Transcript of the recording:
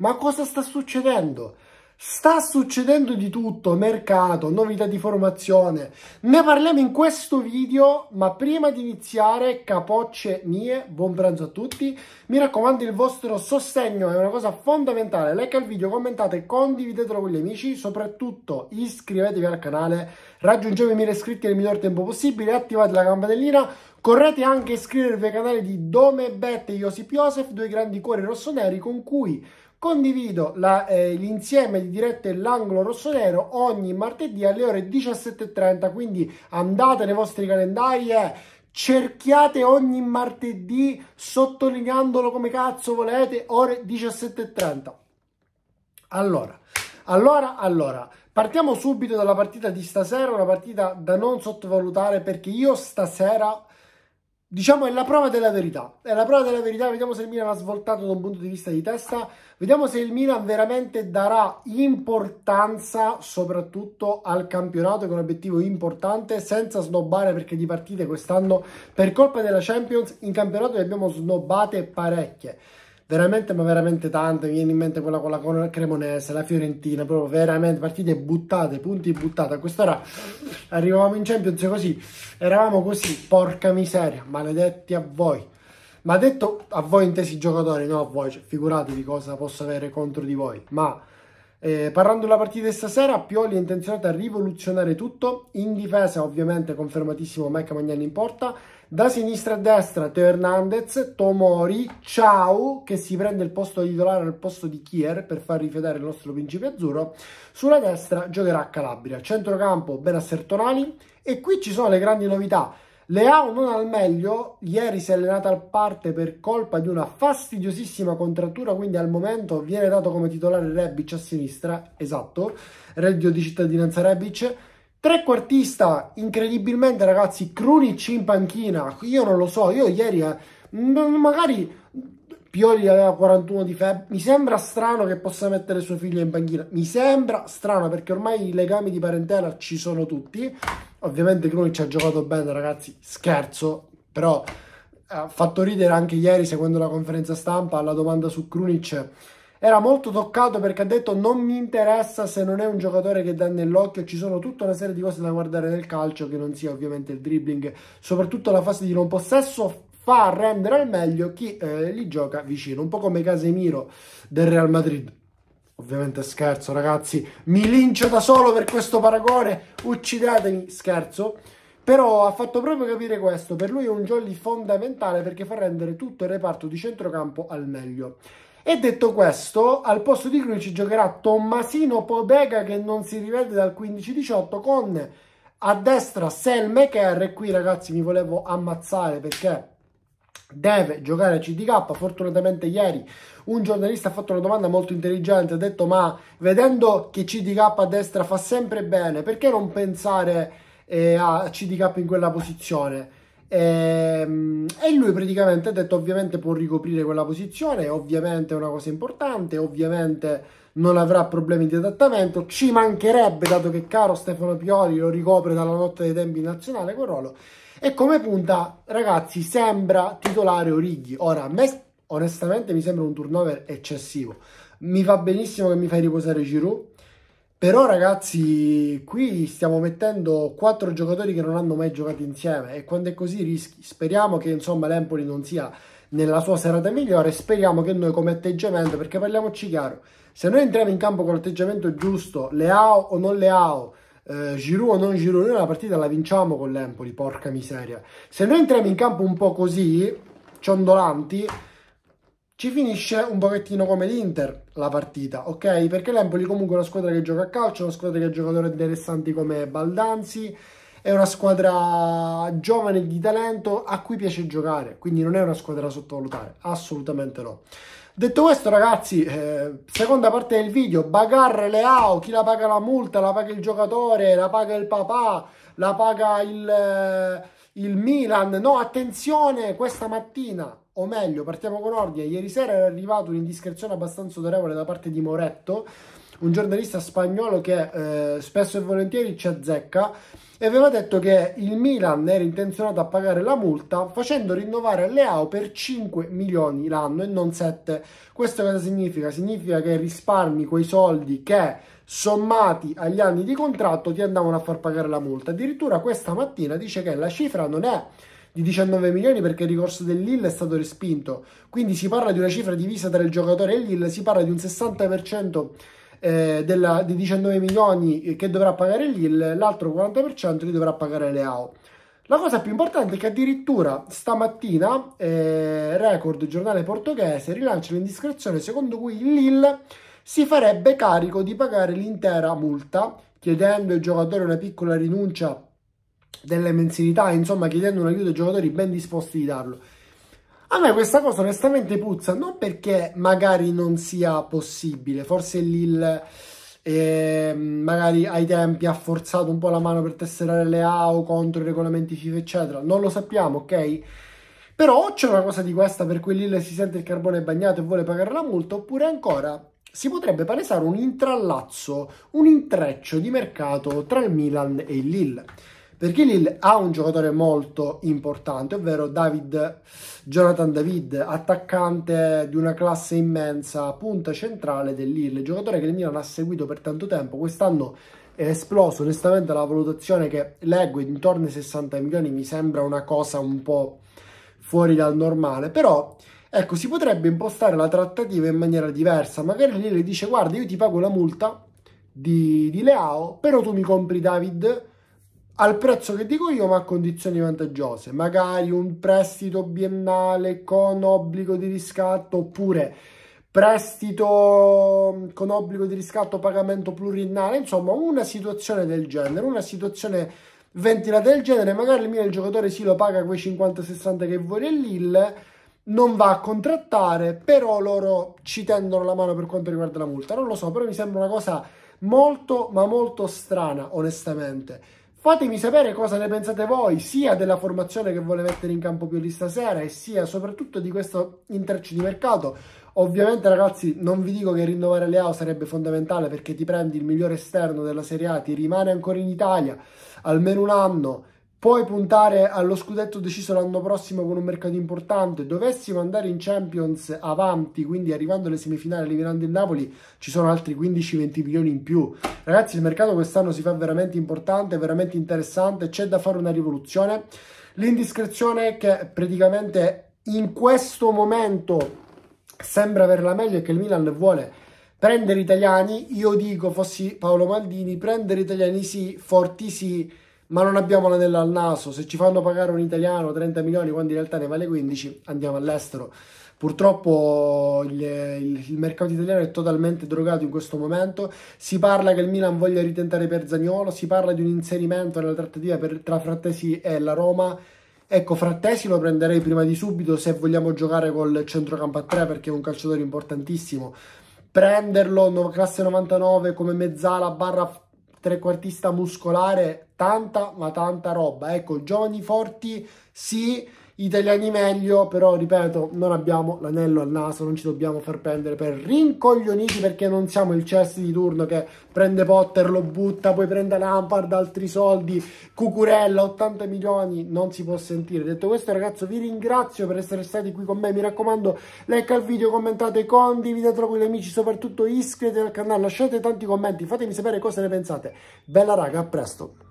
Ma cosa sta succedendo? Sta succedendo di tutto, mercato, novità di formazione. Ne parliamo in questo video, ma prima di iniziare, capocce mie, buon pranzo a tutti. Mi raccomando, il vostro sostegno è una cosa fondamentale. Like al video, commentate, condividetelo con gli amici. Soprattutto iscrivetevi al canale, raggiungete i 1000 iscritti nel miglior tempo possibile, attivate la campanellina. Correte anche a iscrivervi al canale di Dome Bette e Josip Josef, due grandi cuori rossoneri con cui Condivido la, eh, l'insieme di dirette L'Angolo Rossonero ogni martedì alle ore 17.30, quindi andate nei vostri calendari e cerchiate ogni martedì sottolineandolo come cazzo volete, ore 17.30. Allora, allora, allora, partiamo subito dalla partita di stasera, una partita da non sottovalutare perché io stasera diciamo è la prova della verità è la prova della verità vediamo se il Milan ha svoltato da un punto di vista di testa vediamo se il Milan veramente darà importanza soprattutto al campionato che è un obiettivo importante senza snobbare perché di partite quest'anno per colpa della Champions in campionato ne abbiamo snobbate parecchie veramente ma veramente tante, mi viene in mente quella con la Cremonese, la Fiorentina, proprio veramente partite buttate, punti buttate, a quest'ora arrivavamo in Champions così, eravamo così, porca miseria, maledetti a voi. Ma detto a voi intesi giocatori, no a voi, cioè, figuratevi cosa posso avere contro di voi, ma eh, parlando della partita di stasera, Pioli è intenzionato a rivoluzionare tutto. In difesa, ovviamente, confermatissimo Mike Magnani in porta. Da sinistra a destra, Teo Hernandez, Tomori, Ciao, che si prende il posto titolare al posto di Kier per far rifedere il nostro principe azzurro. Sulla destra giocherà Calabria. Centrocampo, Benasser E qui ci sono le grandi novità. Leao non al meglio, ieri si è allenata al parte per colpa di una fastidiosissima contrattura, quindi al momento viene dato come titolare Rebic a sinistra, esatto, reddito di cittadinanza Rebic. Trequartista, incredibilmente ragazzi, Krunic in panchina, io non lo so, io ieri eh, magari Pioli aveva 41 di febbre, mi sembra strano che possa mettere suo figlio in panchina, mi sembra strano perché ormai i legami di parentela ci sono tutti, Ovviamente Krunic ha giocato bene, ragazzi, scherzo, però eh, ha fatto ridere anche ieri seguendo la conferenza stampa alla domanda su Krunic. Era molto toccato perché ha detto non mi interessa se non è un giocatore che dà nell'occhio, ci sono tutta una serie di cose da guardare nel calcio che non sia ovviamente il dribbling, soprattutto la fase di non possesso fa rendere al meglio chi eh, li gioca vicino, un po' come Casemiro del Real Madrid. Ovviamente scherzo, ragazzi. Mi lincio da solo per questo paragone. uccidetemi, scherzo. Però ha fatto proprio capire questo. Per lui è un jolly fondamentale perché fa rendere tutto il reparto di centrocampo al meglio. E detto questo, al posto di Cruz ci giocherà Tommasino Podega che non si rivede dal 15-18 con a destra Selmecher. E qui ragazzi mi volevo ammazzare perché deve giocare a CDK. Fortunatamente ieri un giornalista ha fatto una domanda molto intelligente, ha detto ma vedendo che CDK a destra fa sempre bene, perché non pensare eh, a CDK in quella posizione? E, ehm, e lui praticamente ha detto ovviamente può ricoprire quella posizione, ovviamente è una cosa importante, ovviamente non avrà problemi di adattamento. Ci mancherebbe, dato che caro Stefano Pioli lo ricopre dalla notte dei tempi in nazionale quel ruolo. E come punta, ragazzi, sembra titolare Orighi. Ora, a me onestamente mi sembra un turnover eccessivo. Mi fa benissimo che mi fai riposare Giroud. Però ragazzi, qui stiamo mettendo quattro giocatori che non hanno mai giocato insieme e quando è così rischi. Speriamo che insomma l'Empoli non sia nella sua serata migliore, speriamo che noi come atteggiamento, perché parliamoci chiaro, se noi entriamo in campo con l'atteggiamento giusto, Leao o non Leao, eh, Giroud o non Giroud, noi la partita la vinciamo con l'Empoli, porca miseria. Se noi entriamo in campo un po' così, ciondolanti, ci finisce un pochettino come l'Inter la partita, ok? Perché l'Empoli comunque è una squadra che gioca a calcio, una squadra che ha giocatori interessanti come Baldanzi, è una squadra giovane di talento a cui piace giocare, quindi non è una squadra da sottovalutare, assolutamente no. Detto questo ragazzi, eh, seconda parte del video, bagarre Leao, chi la paga la multa, la paga il giocatore, la paga il papà, la paga il, eh, il Milan, no attenzione questa mattina o meglio, partiamo con ordine. Ieri sera era arrivata un'indiscrezione abbastanza autorevole da parte di Moretto, un giornalista spagnolo che eh, spesso e volentieri ci azzecca, e aveva detto che il Milan era intenzionato a pagare la multa facendo rinnovare Leao per 5 milioni l'anno e non 7. Questo cosa significa? Significa che risparmi quei soldi che sommati agli anni di contratto ti andavano a far pagare la multa. Addirittura questa mattina dice che la cifra non è di 19 milioni perché il ricorso del Lille è stato respinto. Quindi si parla di una cifra divisa tra il giocatore e il Lille, si parla di un 60% eh, della, di 19 milioni che dovrà pagare il Lille, l'altro 40% li dovrà pagare Leao. La cosa più importante è che addirittura stamattina eh, Record, giornale portoghese, rilancia l'indiscrezione secondo cui il Lille si farebbe carico di pagare l'intera multa, chiedendo al giocatore una piccola rinuncia delle mensilità, insomma chiedendo un aiuto ai giocatori ben disposti di darlo. A me questa cosa onestamente puzza, non perché magari non sia possibile, forse l'IL eh, magari ai tempi ha forzato un po' la mano per tesserare le AO contro i regolamenti FIFA eccetera, non lo sappiamo, ok? Però o c'è una cosa di questa per cui l'IL si sente il carbone bagnato e vuole pagare la multa, oppure ancora si potrebbe palesare un intrallazzo, un intreccio di mercato tra il Milan e il Lille perché l'Ill ha un giocatore molto importante, ovvero David, Jonathan David, attaccante di una classe immensa, punta centrale dell'Ill, giocatore che il Milan ha seguito per tanto tempo, quest'anno è esploso, onestamente la valutazione che leggo intorno ai 60 milioni mi sembra una cosa un po' fuori dal normale, però ecco, si potrebbe impostare la trattativa in maniera diversa, magari le dice guarda io ti pago la multa di, di Leao, però tu mi compri David al prezzo che dico io ma a condizioni vantaggiose, magari un prestito biennale con obbligo di riscatto oppure prestito mm, con obbligo di riscatto pagamento pluriennale, insomma una situazione del genere, una situazione ventilata del genere, magari il, mio, il giocatore sì lo paga quei 50-60 che vuole l'IL, non va a contrattare, però loro ci tendono la mano per quanto riguarda la multa, non lo so, però mi sembra una cosa molto ma molto strana onestamente. Fatemi sapere cosa ne pensate voi, sia della formazione che vuole mettere in campo Pioli stasera e sia soprattutto di questo intercio di mercato. Ovviamente ragazzi non vi dico che rinnovare Leao sarebbe fondamentale perché ti prendi il migliore esterno della Serie A, ti rimane ancora in Italia almeno un anno, Puoi puntare allo scudetto deciso l'anno prossimo con un mercato importante. Dovessimo andare in Champions avanti, quindi arrivando alle semifinali, eliminando il Napoli, ci sono altri 15-20 milioni in più. Ragazzi, il mercato quest'anno si fa veramente importante, veramente interessante. C'è da fare una rivoluzione. L'indiscrezione che praticamente in questo momento sembra aver la meglio e che il Milan vuole prendere italiani. Io dico, fossi Paolo Maldini, prendere italiani sì, forti sì ma non abbiamo l'anello al naso, se ci fanno pagare un italiano 30 milioni quando in realtà ne vale 15, andiamo all'estero. Purtroppo il, il, il, mercato italiano è totalmente drogato in questo momento. Si parla che il Milan voglia ritentare per Zagnolo, si parla di un inserimento nella trattativa per, tra Frattesi e la Roma. Ecco, Frattesi lo prenderei prima di subito se vogliamo giocare col centrocampo a 3 perché è un calciatore importantissimo. Prenderlo, classe 99, come mezzala, barra trequartista muscolare, tanta ma tanta roba. Ecco, giovani forti sì italiani meglio, però ripeto, non abbiamo l'anello al naso, non ci dobbiamo far prendere per rincoglioniti perché non siamo il Chelsea di turno che prende Potter, lo butta, poi prende Lampard, altri soldi, Cucurella, 80 milioni, non si può sentire. Detto questo ragazzi, vi ringrazio per essere stati qui con me, mi raccomando, like al video, commentate, condividetelo con gli amici, soprattutto iscrivetevi al canale, lasciate tanti commenti, fatemi sapere cosa ne pensate. Bella raga, a presto!